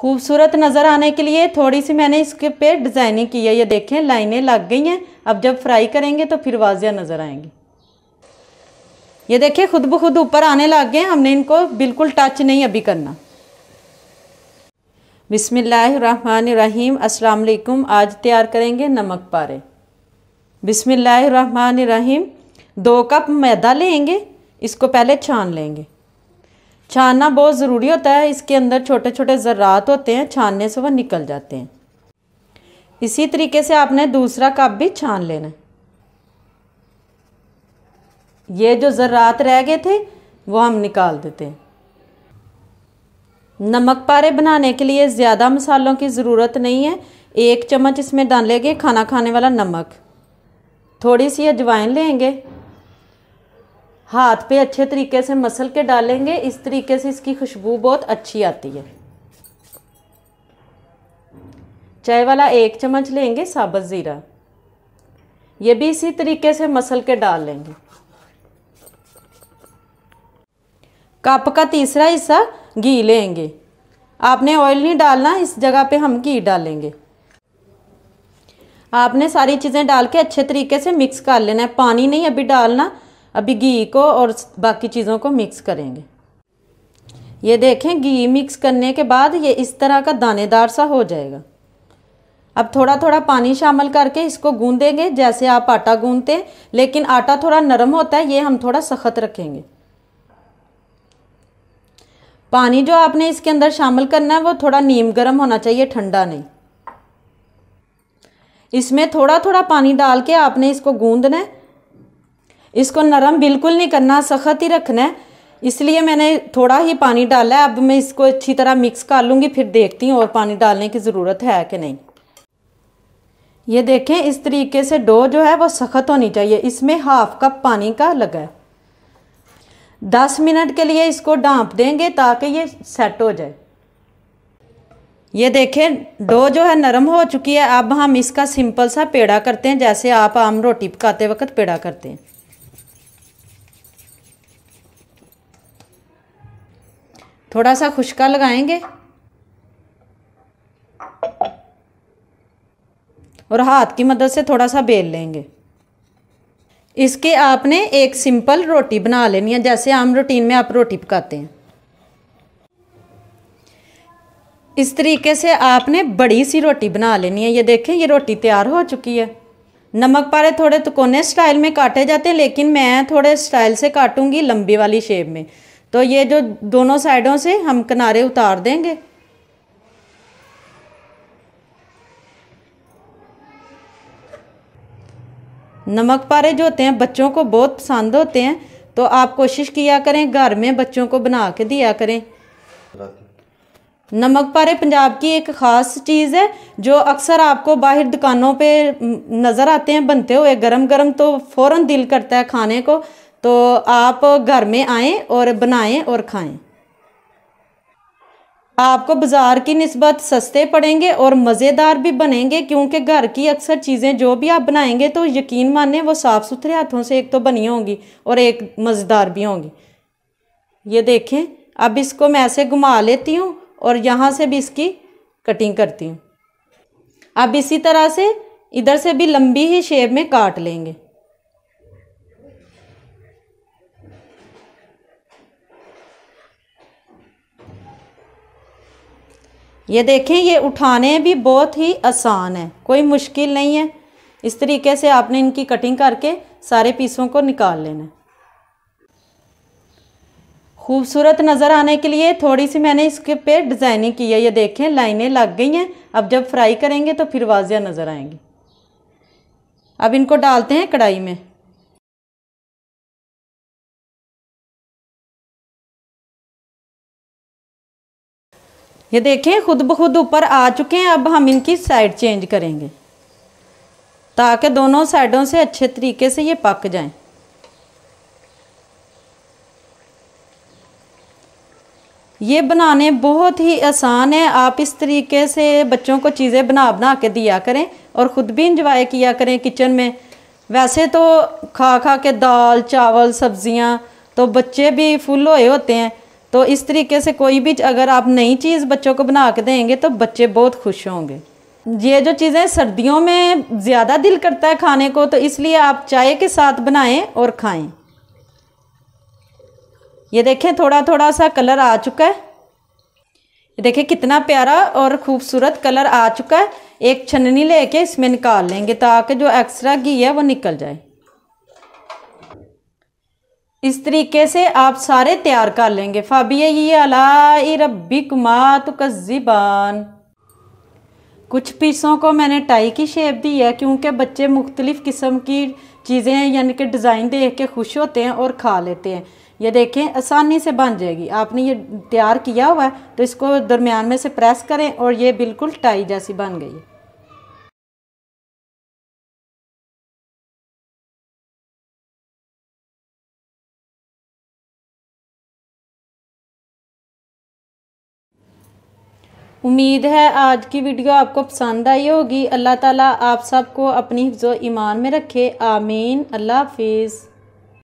खूबसूरत नज़र आने के लिए थोड़ी सी मैंने इसके पे डिज़ाइनिंग की है ये देखें लाइनें लग गई हैं अब जब फ्राई करेंगे तो फिर वाजिया नज़र आएंगी ये देखें खुद ब खुद ऊपर आने लग गए हमने इनको बिल्कुल टच नहीं अभी करना बिसमीम अस्सलाम आज तैयार करेंगे नमक पारे बिसमीम दो कप मैदा लेंगे इसको पहले छान लेंगे छानना बहुत ज़रूरी होता है इसके अंदर छोटे छोटे ज़रात होते हैं छानने से वह निकल जाते हैं इसी तरीके से आपने दूसरा कप भी छान लेना ये जो ज़रात रह गए थे वो हम निकाल देते हैं नमक पारे बनाने के लिए ज़्यादा मसालों की ज़रूरत नहीं है एक चम्मच इसमें डालेंगे खाना खाने वाला नमक थोड़ी सी अजवाइन लेंगे हाथ पे अच्छे तरीके से मसल के डालेंगे इस तरीके से इसकी खुशबू बहुत अच्छी आती है चाय वाला एक चम्मच लेंगे साबुत ज़ीरा ये भी इसी तरीके से मसल के डाल लेंगे कप का तीसरा हिस्सा घी लेंगे आपने ऑयल नहीं डालना इस जगह पे हम घी डालेंगे आपने सारी चीज़ें डाल के अच्छे तरीके से मिक्स कर लेना है पानी नहीं अभी डालना अभी घी को और बाकी चीज़ों को मिक्स करेंगे ये देखें घी मिक्स करने के बाद ये इस तरह का दानेदार सा हो जाएगा अब थोड़ा थोड़ा पानी शामिल करके इसको गूंदेंगे जैसे आप आटा गूंदते हैं लेकिन आटा थोड़ा नरम होता है ये हम थोड़ा सख्त रखेंगे पानी जो आपने इसके अंदर शामिल करना है वो थोड़ा नीम गर्म होना चाहिए ठंडा नहीं इसमें थोड़ा थोड़ा पानी डाल के आपने इसको गूंदना है इसको नरम बिल्कुल नहीं करना सख्त ही रखना है इसलिए मैंने थोड़ा ही पानी डाला है अब मैं इसको अच्छी तरह मिक्स कर लूँगी फिर देखती हूँ और पानी डालने की ज़रूरत है कि नहीं ये देखें इस तरीके से डो जो है वो सख्त होनी चाहिए इसमें हाफ कप पानी का लगा है दस मिनट के लिए इसको डांप देंगे ताकि ये सेट हो जाए ये देखें डो जो है नरम हो चुकी है अब हम इसका सिंपल सा पेड़ा करते हैं जैसे आप आम रोटी पकाते वक्त पेड़ा करते हैं थोड़ा सा खुशका लगाएंगे और हाथ की मदद से थोड़ा सा बेल लेंगे इसके आपने एक सिंपल रोटी बना लेनी है जैसे आम रूटीन में आप रोटी पकाते हैं इस तरीके से आपने बड़ी सी रोटी बना लेनी है ये देखें ये रोटी तैयार हो चुकी है नमक पारे थोड़े तो कोने स्टाइल में काटे जाते हैं लेकिन मैं थोड़े स्टाइल से काटूंगी लंबी वाली शेप में तो ये जो दोनों साइडों से हम किनारे उतार देंगे नमक पारे जो होते हैं बच्चों को बहुत पसंद होते हैं तो आप कोशिश किया करें घर में बच्चों को बना के दिया करें नमक पारे पंजाब की एक ख़ास चीज़ है जो अक्सर आपको बाहर दुकानों पे नज़र आते हैं बनते हुए गरम गरम तो फ़ौरन दिल करता है खाने को तो आप घर में आएँ और बनाएँ और खाएँ आपको बाज़ार की नस्बत सस्ते पड़ेंगे और मज़ेदार भी बनेंगे क्योंकि घर की अक्सर चीज़ें जो भी आप बनाएंगे तो यकीन माने वो साफ़ सुथरे हाथों से एक तो बनी होंगी और एक मज़ेदार भी होंगी ये देखें अब इसको मैं ऐसे घुमा लेती हूँ और यहाँ से भी इसकी कटिंग करती हूँ अब इसी तरह से इधर से भी लंबी ही शेप में काट लेंगे ये देखें ये उठाने भी बहुत ही आसान है कोई मुश्किल नहीं है इस तरीके से आपने इनकी कटिंग करके सारे पीसों को निकाल लेना खूबसूरत नज़र आने के लिए थोड़ी सी मैंने इसके पे डिज़ाइनिंग की है ये देखें लाइनें लग गई हैं अब जब फ्राई करेंगे तो फिर वाजिया नज़र आएंगी अब इनको डालते हैं कढ़ाई में ये देखें खुद ब खुद ऊपर आ चुके हैं अब हम इनकी साइड चेंज करेंगे ताकि दोनों साइडों से अच्छे तरीके से ये पक जाएं ये बनाने बहुत ही आसान है आप इस तरीके से बच्चों को चीज़ें बना बना के दिया करें और ख़ुद भी इंजॉय किया करें किचन में वैसे तो खा खा के दाल चावल सब्ज़ियाँ तो बच्चे भी फुल होए होते हैं तो इस तरीके से कोई भी अगर आप नई चीज़ बच्चों को बना के देंगे तो बच्चे बहुत खुश होंगे ये जो चीज़ें सर्दियों में ज़्यादा दिल करता है खाने को तो इसलिए आप चाय के साथ बनाएं और खाएं ये देखें थोड़ा थोड़ा सा कलर आ चुका है ये देखें कितना प्यारा और ख़ूबसूरत कलर आ चुका है एक छननी लेके इसमें निकाल लेंगे ताकि जो एक्स्ट्रा घी है वो निकल जाए इस तरीके से आप सारे तैयार कर लेंगे फ़ाबिया ये अलाई रब्बिकमात कज़िबान कुछ पीसों को मैंने टाई की शेप दी है क्योंकि बच्चे मुख्तलिफ़ किस्म की चीज़ें यानी कि डिज़ाइन देख के खुश होते हैं और खा लेते हैं ये देखें आसानी से बन जाएगी आपने ये तैयार किया हुआ है तो इसको दरमियान में से प्रेस करें और ये बिल्कुल टाई जैसी बन गई उम्मीद है आज की वीडियो आपको पसंद आई होगी अल्लाह ताला आप सबको अपनी हिफ्ज़ ईमान में रखे आमीन अल्लाह हाफिज़